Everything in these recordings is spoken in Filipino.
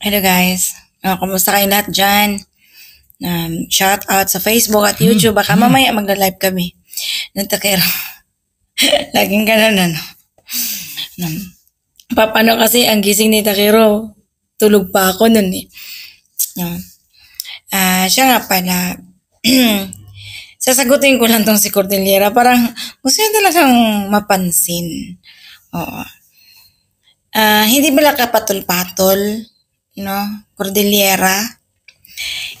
Hello guys. Uh, kumusta kayo lahat dyan? Um, shout out sa Facebook at hmm. YouTube. Baka hmm. mamaya magla-live kami. Nantakero. Laging ganun ano. Um, hmm. papano kasi ang gising ni Takero? Tulog pa ako nun eh. Um, uh, siya nga pala. Sasagutin ko lang tong si Cordillera. Parang gusto niya talagang mapansin. Oo. Uh, hindi pala kapatol-patol no? Cordillera.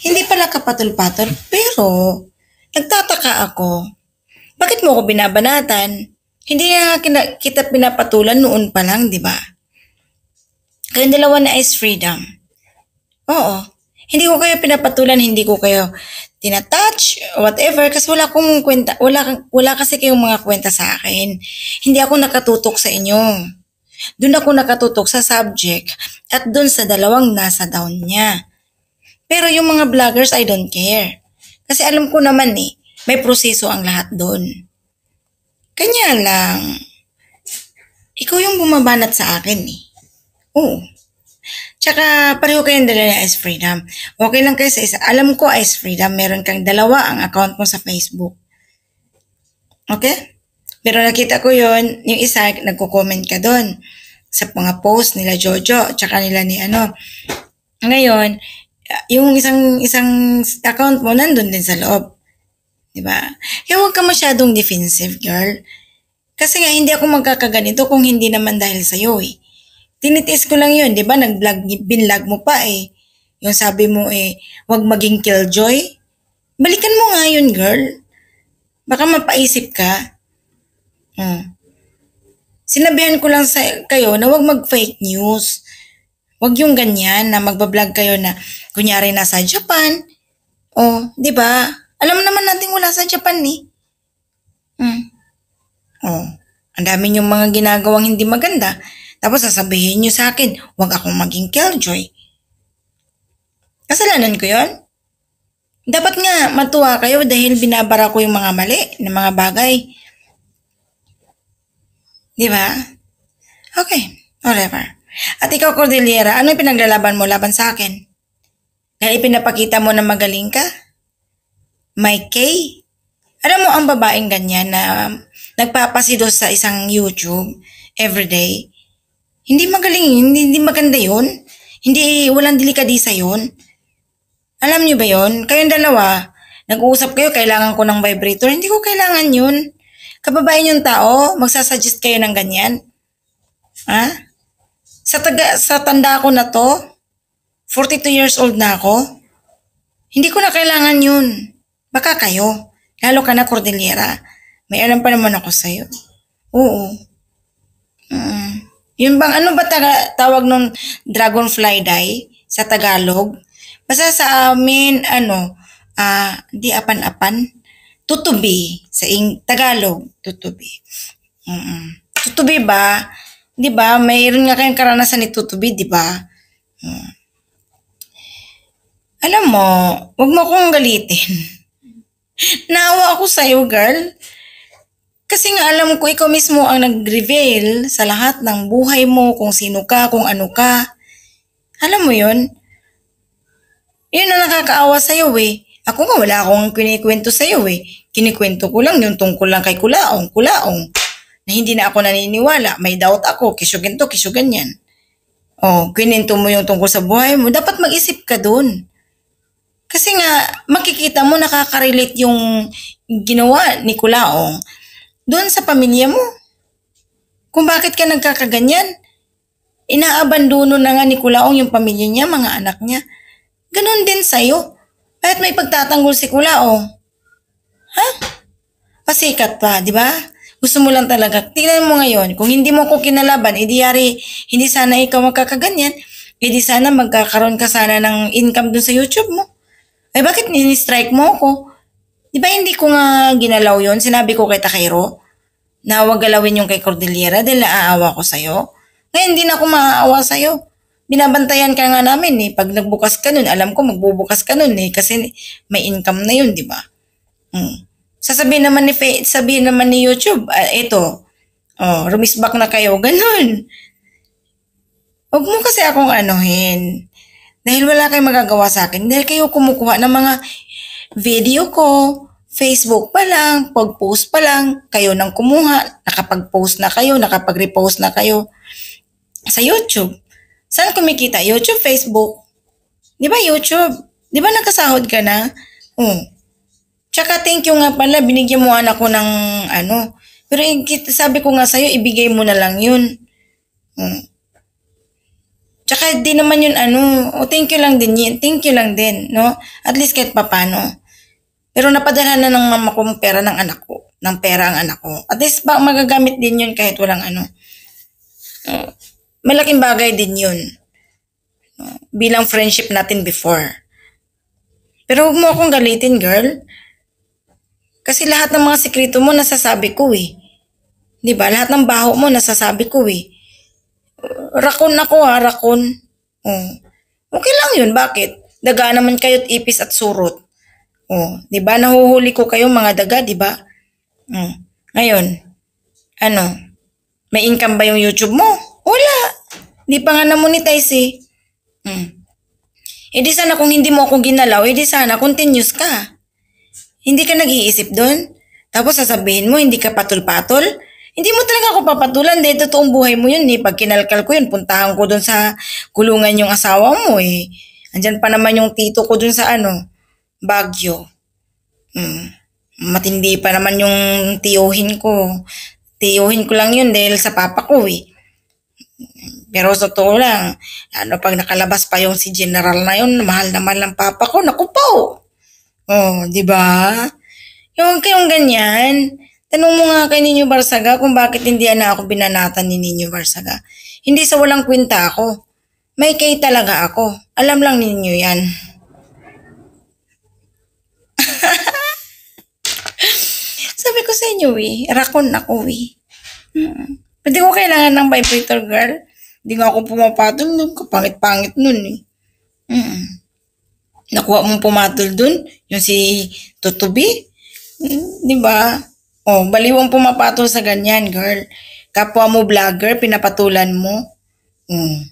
Hindi pala kapatol-patol, pero nagtataka ako. Bakit mo ko binabanatan? Hindi na kina- kita pinapatulan noon pa lang, di ba? Kayong dalawa na is freedom. Oo. Hindi ko kayo pinapatulan, hindi ko kayo tinatouch, whatever, kasi wala akong kwenta, wala, wala kasi kayong mga kwenta sa akin. Hindi ako nakatutok sa inyo. Doon ako nakatutok sa subject at dun sa dalawang nasa down niya. Pero yung mga vloggers, I don't care. Kasi alam ko naman eh, may proseso ang lahat doon. Kanya lang, ikaw yung bumabanat sa akin eh. Oo. Tsaka pareho kayong dala ng Ice Freedom. Okay lang kayo sa isa. Alam ko Ice Freedom, meron kang dalawa ang account mo sa Facebook. Okay? Pero nakita ko yon yung isa, nagko-comment ka doon sa mga post nila Jojo, tsaka nila ni ano. Ngayon, yung isang isang account mo nandun din sa loob. 'Di ba? Kaya eh, huwag ka masyadong defensive, girl. Kasi nga hindi ako magkakaganito kung hindi naman dahil sa iyo eh. Tinitiis ko lang 'yun, 'di ba? Nag-vlog binlog mo pa eh. Yung sabi mo eh, huwag maging killjoy. Balikan mo nga 'yun, girl. Baka mapaisip ka. Hmm sinabihan ko lang sa kayo na huwag mag-fake news. Huwag yung ganyan na magbablog kayo na kunyari nasa Japan. O, oh, di ba? Alam naman natin wala sa Japan ni. Eh. Hmm. O, oh, ang dami yung mga ginagawang hindi maganda. Tapos sasabihin niyo sa akin, huwag akong maging killjoy. Kasalanan ko yon. Dapat nga matuwa kayo dahil binabara ko yung mga mali na mga bagay. Di ba? Okay, whatever. At ikaw, Cordillera, ano pinaglalaban mo laban sa akin? Na ipinapakita mo na magaling ka? May K? Alam mo ang babaeng ganyan na um, nagpapasido sa isang YouTube everyday? Hindi magaling hindi, hindi maganda yun. Hindi, walang delikadisa yun. Alam niyo ba yon? Kayong dalawa, nag-uusap kayo, kailangan ko ng vibrator. Hindi ko kailangan yun. Kababayan yung tao, magsasuggest kayo ng ganyan. Ha? Sa, taga, sa tanda ko na to, 42 years old na ako, hindi ko na kailangan yun. Baka kayo, lalo ka na Cordillera, may alam pa naman ako sa'yo. Oo. Mm. Yun bang, ano ba taga, tawag nung dragonfly dye sa Tagalog? Basta sa amin, ano, ah, uh, di apan-apan tutubi sa ing Tagalog, tutubi. Mm-mm. Tutubi ba? 'Di ba? Mayroon nga kayong karanasan ni tutubi, 'di ba? Mm. Alam mo, wag mo akong galitin. Naawa ako sa iyo, girl. Kasi nga alam ko ikaw mismo ang nag-reveal sa lahat ng buhay mo, kung sino ka, kung ano ka. Alam mo 'yun? Yun ang nakakaawa sa iyo eh. Ako nga, wala akong kinikwento sa'yo eh. Kinikwento ko lang yung tungkol lang kay Kulaong, Kulaong. Na hindi na ako naniniwala. May doubt ako. Kisyo ganito, kisyo ganyan. Oh, kininto mo yung tungkol sa buhay mo. Dapat mag-isip ka dun. Kasi nga, makikita mo nakaka-relate yung ginawa ni Kulaong doon sa pamilya mo. Kung bakit ka nagkakaganyan. Inaabandono na nga ni Kulaong yung pamilya niya, mga anak niya. Ganon din sa'yo. Bakit may pagtatanggol si Kula, oh? Ha? Pasikat pa, di ba? Gusto mo lang talaga. Tingnan mo ngayon, kung hindi mo ko kinalaban, edi eh yari, hindi sana ikaw magkakaganyan. Edi eh sana magkakaroon ka sana ng income dun sa YouTube mo. Ay, eh, bakit ni strike mo ako? Di ba hindi ko nga ginalaw yon Sinabi ko kay Takiro na huwag galawin yung kay Cordillera dahil naaawa ko sa'yo. Ngayon, hindi na ako maaawa sa'yo binabantayan ka nga namin eh. Pag nagbukas ka nun, alam ko magbubukas ka nun eh. Kasi may income na yun, di ba? Mm. Sasabihin naman ni, sabihin naman ni YouTube, uh, ah, ito, oh, rumisbak na kayo, ganun. Huwag mo kasi akong anuhin. Dahil wala kayong magagawa sa akin. Dahil kayo kumukuha ng mga video ko, Facebook pa lang, pag-post pa lang, kayo nang kumuha, nakapag-post na kayo, nakapag-repost na kayo sa YouTube. Saan kumikita? YouTube, Facebook? Di ba YouTube? Di ba nagkasahod ka na? Hmm. Tsaka thank you nga pala, binigyan mo anak ko ng ano. Pero sabi ko nga sa'yo, ibigay mo na lang yun. Hmm. Tsaka di naman yun ano, oh, thank you lang din yun, thank you lang din, no? At least kahit papano. Pero napadala na ng mama ko pera ng anak ko, ng pera ang anak ko. At least ba magagamit din yun kahit walang ano. Oh malaking bagay din yun. Bilang friendship natin before. Pero huwag mo akong galitin, girl. Kasi lahat ng mga sikreto mo nasasabi ko eh. Di ba? Lahat ng baho mo nasasabi ko eh. Rakon ako ha, ah, rakon. Oh. Okay lang yun, bakit? Daga naman kayo't ipis at surot. Oh, di ba? Nahuhuli ko kayo mga daga, di ba? Oh. Ngayon, ano? May income ba yung YouTube mo? Wala. Hindi pa nga na-monetize eh. Hmm. E di sana kung hindi mo ako ginalaw, e di sana continuous ka. Hindi ka nag-iisip doon. Tapos sasabihin mo, hindi ka patul patol Hindi mo talaga ako papatulan dahil totoong buhay mo yun eh. Pag kinalkal ko yun, puntahan ko doon sa kulungan yung asawa mo eh. Andyan pa naman yung tito ko doon sa ano, Bagyo. Hmm. Matindi pa naman yung tiyuhin ko. Tiyuhin ko lang yun dahil sa papa ko eh. Pero sa totoo lang, ano, pag nakalabas pa yung si General na yun, mahal naman lang papa ko, naku po. Oh, di ba? Yung kayong ganyan, tanong mo nga kay Ninyo Barsaga kung bakit hindi na ako binanatan ni Ninyo Barsaga. Hindi sa walang kwenta ako. May kay talaga ako. Alam lang ninyo yan. Sabi ko sa inyo eh, rakon ako eh. Hmm. Pwede ko kailangan ng vibrator girl. Hindi nga ako pumapatol doon. Kapangit-pangit noon eh. Mm. Nakuha mong pumatol doon, Yung si Tutubi? Mm, di ba? Oh, baliwang pumapatol sa ganyan, girl. Kapwa mo vlogger, pinapatulan mo. Mm.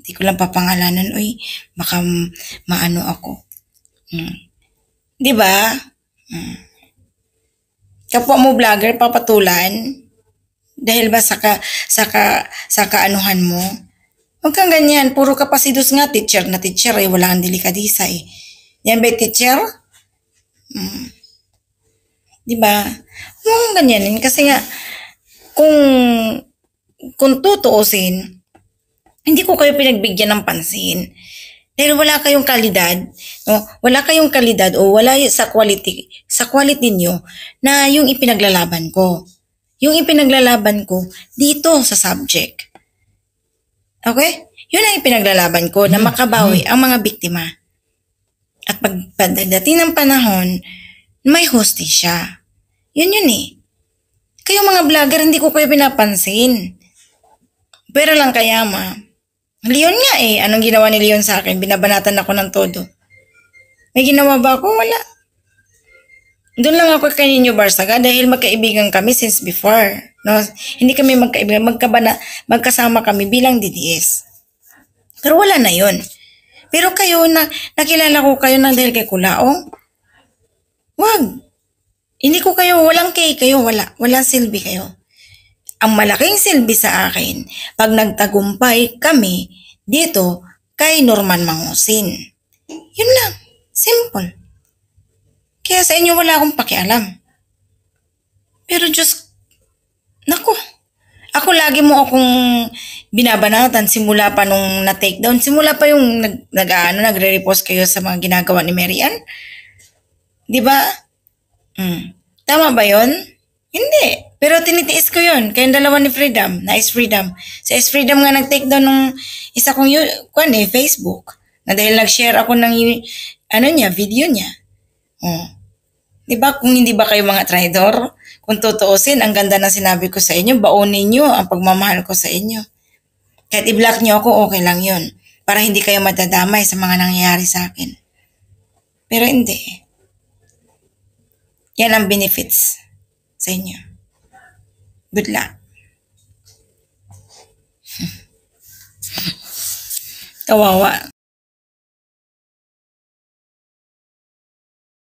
Hindi ko lang papangalanan, uy. Baka maano ako. Mm. Di ba? Mm. Kapwa mo vlogger, papatulan. Dahil ba sa ka, sa ka, sa kaanuhan mo? Huwag kang ganyan. Puro kapasidos nga, teacher na teacher eh. Wala kang delikadisa eh. Yan ba, teacher? Hmm. Di ba? Huwag kang ganyanin. Kasi nga, kung, kung tutuusin, hindi ko kayo pinagbigyan ng pansin. Dahil wala kayong kalidad, no? wala kayong kalidad o wala sa quality, sa quality niyo na yung ipinaglalaban ko. Yung ipinaglalaban ko dito sa subject. Okay? Yun ang ipinaglalaban ko na hmm. makabawi hmm. ang mga biktima. At pagdating ng panahon, may hostage siya. Yun yun eh. Kayo mga vlogger, hindi ko kayo pinapansin. Pero lang kaya ma. Leon nga eh. Anong ginawa ni Leon sa akin? Binabanatan ako ng todo. May ginawa ba ako? Wala. Doon lang ako kay Ninyo Barsaga dahil magkaibigan kami since before. No? Hindi kami magkaibigan, magkabana, magkasama kami bilang DDS. Pero wala na yon. Pero kayo, na, nakilala ko kayo ng dahil kay Kulaong. Wag. Hindi ko kayo, walang kay kayo, wala. Walang silbi kayo. Ang malaking silbi sa akin, pag nagtagumpay kami dito kay Norman Mangusin. Yun lang. Simple. Kaya sa inyo wala akong pakialam. Pero Diyos, nako, ako lagi mo akong binabanatan simula pa nung na-take down, simula pa yung nag, nag ano, nagre-repost kayo sa mga ginagawa ni Marian. 'Di ba? Mm. Tama ba 'yon? Hindi. Pero tinitiis ko 'yon. Kayong dalawa ni Freedom, na is Freedom. Sa is Freedom nga nag-take down nung isa kong kwan eh, Facebook. Na dahil nag-share ako ng ano niya, video niya. Oh. Di ba kung hindi ba kayo mga traidor? Kung tutuusin, ang ganda na sinabi ko sa inyo, baunin nyo ang pagmamahal ko sa inyo. Kahit i-block nyo ako, okay lang yun. Para hindi kayo madadamay sa mga nangyayari sa akin. Pero hindi. Yan ang benefits sa inyo. Good luck. Kawawa.